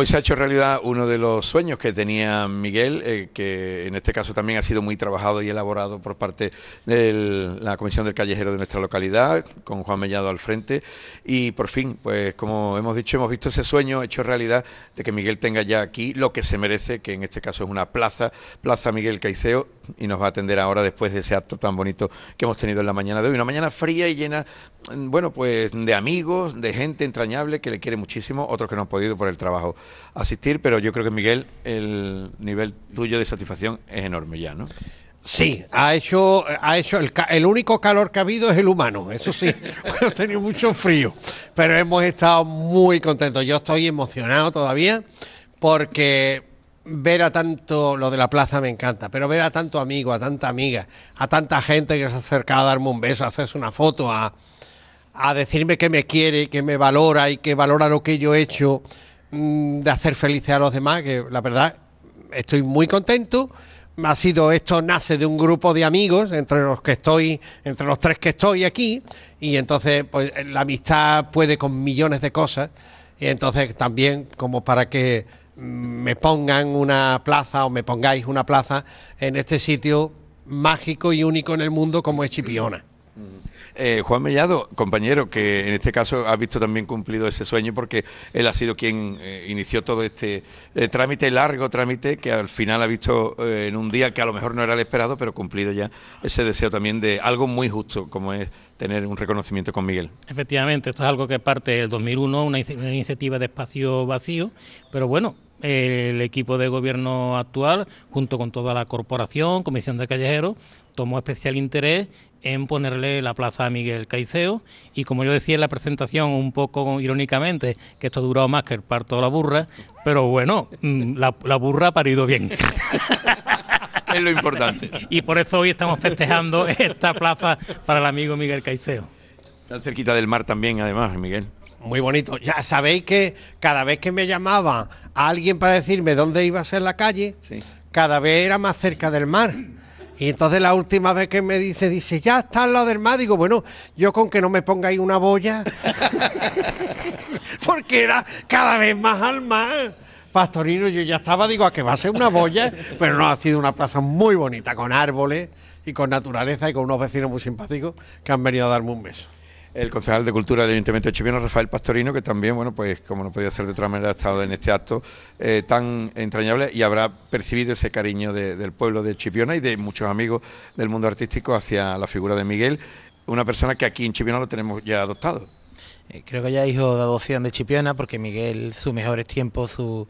Hoy se ha hecho realidad uno de los sueños que tenía Miguel, eh, que en este caso también ha sido muy trabajado y elaborado por parte de la Comisión del Callejero de nuestra localidad, con Juan Mellado al frente. Y por fin, pues como hemos dicho, hemos visto ese sueño hecho realidad de que Miguel tenga ya aquí lo que se merece, que en este caso es una plaza, Plaza Miguel Caiceo, y nos va a atender ahora después de ese acto tan bonito que hemos tenido en la mañana de hoy. Una mañana fría y llena, mm, bueno, pues de amigos, de gente entrañable que le quiere muchísimo, otros que no han podido por el trabajo asistir, pero yo creo que Miguel, el nivel tuyo de satisfacción es enorme ya, ¿no? Sí, ha hecho, ha hecho el, único calor que ha habido es el humano, eso sí, hemos tenido mucho frío, pero hemos estado muy contentos. Yo estoy emocionado todavía porque ver a tanto, lo de la plaza me encanta, pero ver a tanto amigo, a tanta amiga, a tanta gente que se ha acercado a darme un beso, a hacerse una foto, a, a decirme que me quiere, que me valora y que valora lo que yo he hecho mm, de hacer felices a los demás, que la verdad estoy muy contento. Ha sido esto nace de un grupo de amigos entre los que estoy, entre los tres que estoy aquí, y entonces pues la amistad puede con millones de cosas. Y entonces también como para que me pongan una plaza o me pongáis una plaza en este sitio mágico y único en el mundo como es Chipiona. Eh, Juan Mellado, compañero, que en este caso ha visto también cumplido ese sueño porque él ha sido quien eh, inició todo este eh, trámite, largo trámite, que al final ha visto en un día que a lo mejor no era el esperado, pero cumplido ya ese deseo también de algo muy justo, como es tener un reconocimiento con Miguel. Efectivamente, esto es algo que parte del 2001, una iniciativa de espacio vacío, pero bueno, el equipo de gobierno actual, junto con toda la corporación, comisión de callejeros, tomó especial interés en ponerle la plaza a Miguel Caiceo y como yo decía en la presentación un poco irónicamente que esto ha durado más que el parto de la burra, pero bueno, mm, la, burra ha parido bien. es lo importante. Y por eso hoy estamos festejando esta plaza para el amigo Miguel Caiceo. Tan cerquita del mar también, además, Miguel muy bonito. Ya sabéis que cada vez que me llamaba a alguien para decirme dónde iba a ser la calle, cada vez era más cerca del mar. Y entonces la última vez que me dice, dice, ya está al lado del mar, digo, bueno, yo con que no me ponga ahí una boya, porque era cada vez más al mar. Pastorino, yo ya estaba, digo, a que va a ser una boya, pero no, ha sido una plaza muy bonita, con árboles y con naturaleza y con unos vecinos muy simpáticos que han venido a darme un beso el concejal de Cultura del Ayuntamiento de Chipiona, Rafael Pastorino, que también, bueno, pues como no podía ser de otra manera, ha estado en este acto eh, tan entrañable y habrá percibido ese cariño del pueblo de Chipiona y de muchos amigos del mundo artístico hacia la figura de Miguel, una persona que aquí en Chipiona lo tenemos ya adoptado. Eh, creo que ya hijo de adopción de Chipiona, porque Miguel, sus mejores tiempos, su,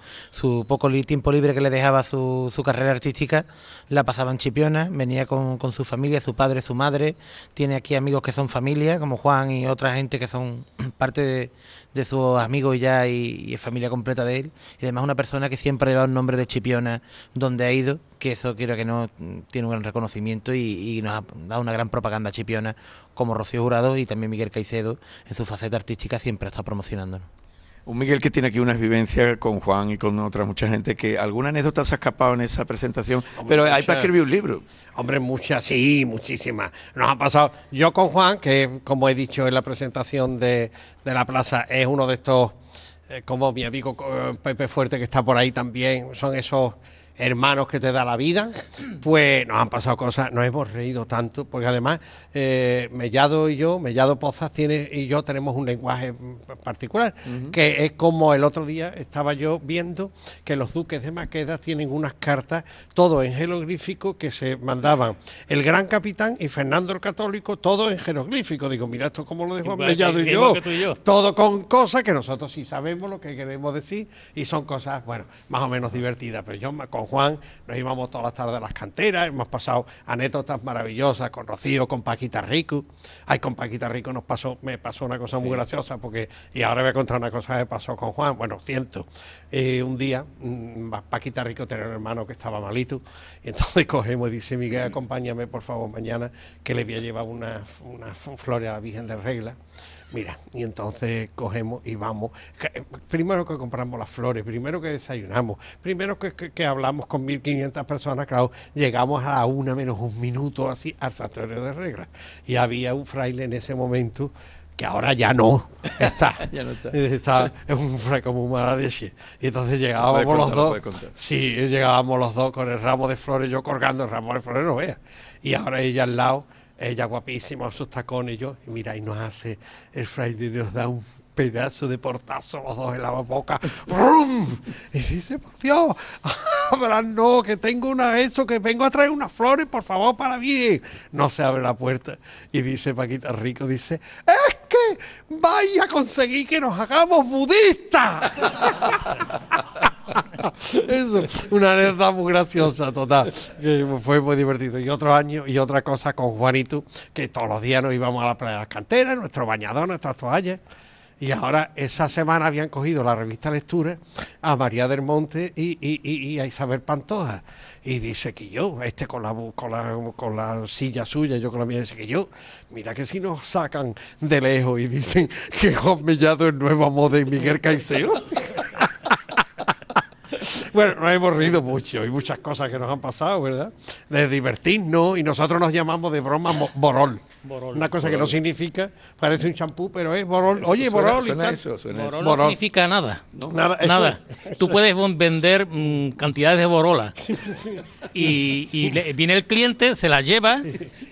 poco tiempo libre que le dejaba su, su, carrera artística, la pasaba en Chipiona, venía con, con su familia, su padre, su madre, tiene aquí amigos que son familia, como Juan y otra gente que son parte de, sus amigos ya y, familia completa de él. Y además una persona que siempre ha llevado el nombre de Chipiona donde ha ido, que eso quiero que no mm, tiene un gran reconocimiento y, nos ha dado una gran propaganda Chipiona como Rocío Jurado y también Miguel Caicedo en su faceta artística siempre está promocionándonos un Miguel que tiene aquí unas vivencias con Juan y con otra mucha gente que alguna anécdota se ha escapado en esa presentación, pero hay para escribir un libro. Hombre, muchas, sí, muchísimas. Nos ha pasado, yo con Juan, que como he dicho en la presentación de, la plaza, es uno de estos, eh, como mi amigo eh, Pepe Fuerte que está por ahí también, son esos hermanos que te da la vida, pues nos han pasado cosas, nos hemos reído tanto, porque además eh, Mellado y yo, Mellado Pozas tiene, y yo tenemos un lenguaje particular, que es como el otro día estaba yo viendo que los duques de Maqueda tienen unas cartas, todo en jeroglífico, que se mandaban el gran capitán y Fernando el Católico, todo en jeroglífico. Digo, mira esto como lo dejó Mellado y yo, y yo, todo con cosas que nosotros sí sabemos lo que queremos decir y son cosas, bueno, más o menos divertidas, pero yo con Juan, nos íbamos todas las tardes a las canteras, hemos pasado anécdotas maravillosas con Rocío, con Paquita Rico. Ay, con Paquita Rico nos pasó, me pasó una cosa muy graciosa, porque, y ahora voy a contar una cosa que pasó con Juan, bueno, siento eh, un día, mm, Paquita Rico tenía un hermano que estaba malito, y entonces cogemos y dice, Miguel, acompáñame por favor mañana, que le voy a llevar una, una a la Virgen de Regla. Mira, y entonces cogemos y vamos. Eh, primero que compramos las flores, primero que desayunamos, primero que, hablamos con 1.500 personas, claro, llegamos a la una menos un minuto así al santuario de reglas. Y había un fraile en ese momento que ahora ya no está. ya está. es un como un Y entonces llegábamos los dos. sí, llegábamos los dos con el ramo de flores, yo colgando el ramo de flores, no veas. Y ahora ella al lado ella guapísima, sus tacones, y yo, y mira, y nos hace el fraile nos da un pedazo de portazo los dos en la boca. Y dice, por Dios, ahora no, que tengo una eso, que vengo a traer unas flores, por favor, para mí. No se abre la puerta. Y dice Paquita Rico, dice, ¡es que vaya a conseguir que nos hagamos budistas! Eso, una anécdota muy graciosa, total, que fue muy divertido. Y otro año, y otra cosa con Juanito, que todos los días nos íbamos a la playa de las canteras, nuestro bañador, nuestras toallas. Y ahora, esa semana habían cogido la revista Lectura a María del Monte y, y, a Isabel Pantoja. Y dice que yo, este con la, con la, con la silla suya, yo con la mía, dice que yo, mira que si nos sacan de lejos y dicen que Juan Mellado es nuevo amor de Miguel Caicedo. Bueno, nos hemos reído mucho y muchas cosas que nos han pasado, ¿verdad? De divertirnos y nosotros nos llamamos de broma borol. Una cosa que no significa, parece un champú, pero es borol. Oye, borol borol, no significa nada. Nada. Tú puedes vender mm, cantidades de borola y, viene el cliente, se la lleva,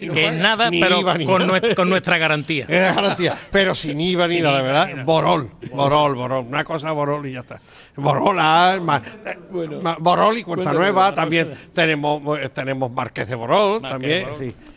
y que es nada, pero con, Nuestra, garantía. garantía, pero sin IVA ni nada, ¿verdad? Borol, borol, borol. Una cosa borol y ya está. Borola, arma... Bueno. Borol y cuenta Nueva, también tenemos, eh, tenemos Marqués de Borol, también,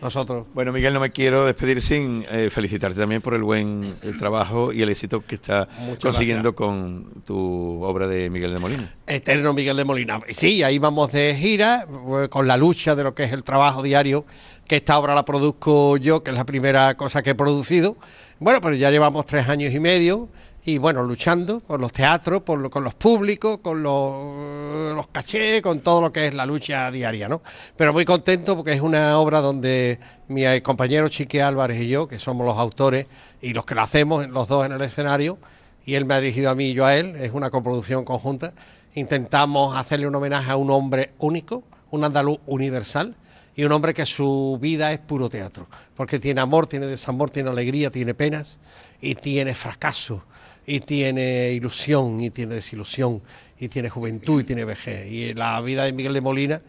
nosotros. Bueno, Miguel, no me quiero despedir sin eh, felicitarte también por el buen eh, trabajo y el éxito que está consiguiendo con tu obra de Miguel de Molina. Eterno Miguel de Molina. Sí, ahí vamos de gira pues, con la lucha de lo que es el trabajo diario, que esta obra la produzco yo, que es la primera cosa que he producido. Bueno, pues ya llevamos tres años y medio y bueno, luchando por los teatros, por con los públicos, con los, los cachés, con todo lo que es la lucha diaria, ¿no? Pero muy contento porque es una obra donde mi compañero Chique Álvarez y yo, que somos los autores y los que la hacemos los dos en el escenario, y él me ha dirigido a mí y yo a él, es una coproducción conjunta, intentamos hacerle un homenaje a un hombre único, un andaluz universal, y un hombre que su vida es puro teatro, porque tiene amor, tiene desamor, tiene alegría, tiene penas y tiene fracaso y tiene ilusión, y tiene desilusión, y tiene juventud, y tiene vejez. Y la vida de Miguel de Molina,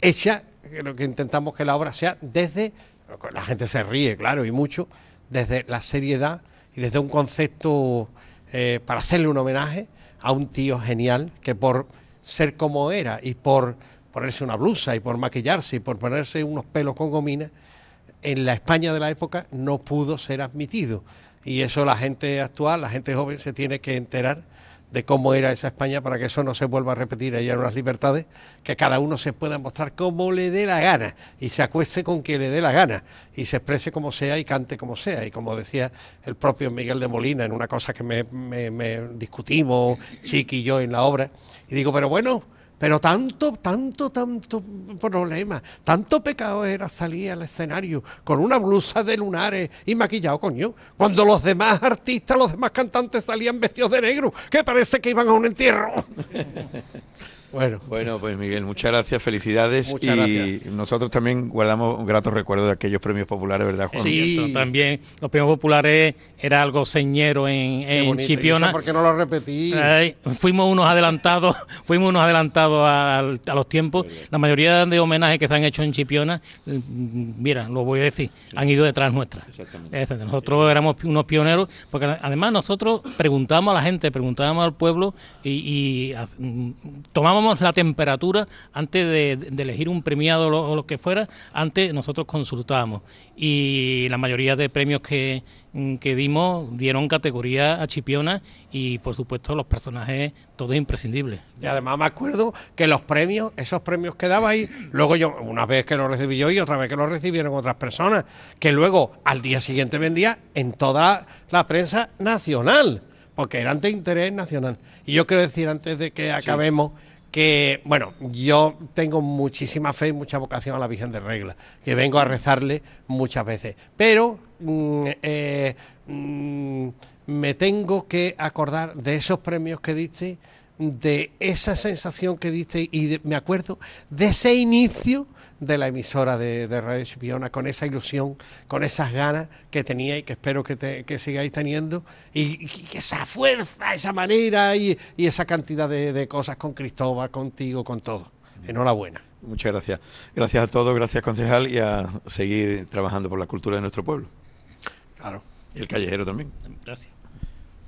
hecha, lo que intentamos que la obra sea desde, la gente se ríe, claro, y mucho, desde la seriedad y desde un concepto eh, para hacerle un homenaje a un tío genial que por ser como era y por ponerse una blusa y por maquillarse y por ponerse unos pelos con gomina, en la España de la época no pudo ser admitido. Y eso la gente actual, la gente joven, se tiene que enterar de cómo era esa España para que eso no se vuelva a repetir. en unas libertades que cada uno se pueda mostrar como le dé la gana y se acueste con que le dé la gana y se exprese como sea y cante como sea. Y como decía el propio Miguel de Molina en una cosa que me, discutimos, Chiqui y yo en la obra, y digo, pero bueno pero tanto, tanto, tanto problema, tanto pecado era salir al escenario con una blusa de lunares y maquillado, coño. Cuando los demás artistas, los demás cantantes salían vestidos de negro, que parece que iban a un entierro. Bueno. pues Miguel, muchas gracias, felicidades. y nosotros también guardamos un grato recuerdo de aquellos premios populares, ¿verdad, Juan? Sí, también los premios populares era algo señero en, en Chipiona. ¿Por qué no lo repetí? fuimos unos adelantados, fuimos unos adelantados a, los tiempos. La mayoría de homenajes que se han hecho en Chipiona, mm, mira, lo voy a decir, han ido detrás nuestra. Exactamente. Nosotros éramos unos pioneros, porque además nosotros preguntábamos a la gente, preguntábamos al pueblo y, y mm, tomamos la temperatura antes de, elegir un premiado o lo, que fuera, antes nosotros consultábamos. Y la mayoría de premios mm, que, dimos dieron categoría a Chipiona y por supuesto los personajes todos imprescindibles. Y además me acuerdo que los premios, esos premios que daba ahí luego yo, una vez que los recibí yo y otra vez que los recibieron otras personas, que luego al día siguiente vendía en toda la prensa nacional porque eran de interés nacional. Y yo quiero decir, antes de que acabemos, que, bueno, yo tengo muchísima fe y mucha vocación a la Virgen de Regla, que vengo a rezarle muchas veces, pero mm, eh, mm, me tengo que acordar de esos premios que diste, de esa sensación que diste y me acuerdo de ese inicio de la emisora de, de Radio Chipiona, con esa ilusión, con esas ganas que tenía y que espero que, que sigáis teniendo, y, esa fuerza, esa manera y, esa cantidad de, de cosas con Cristóbal, contigo, con todo. Enhorabuena. Muchas gracias. Gracias a todos, gracias concejal y a seguir trabajando por la cultura de nuestro pueblo. Claro. Y el callejero también. Gracias.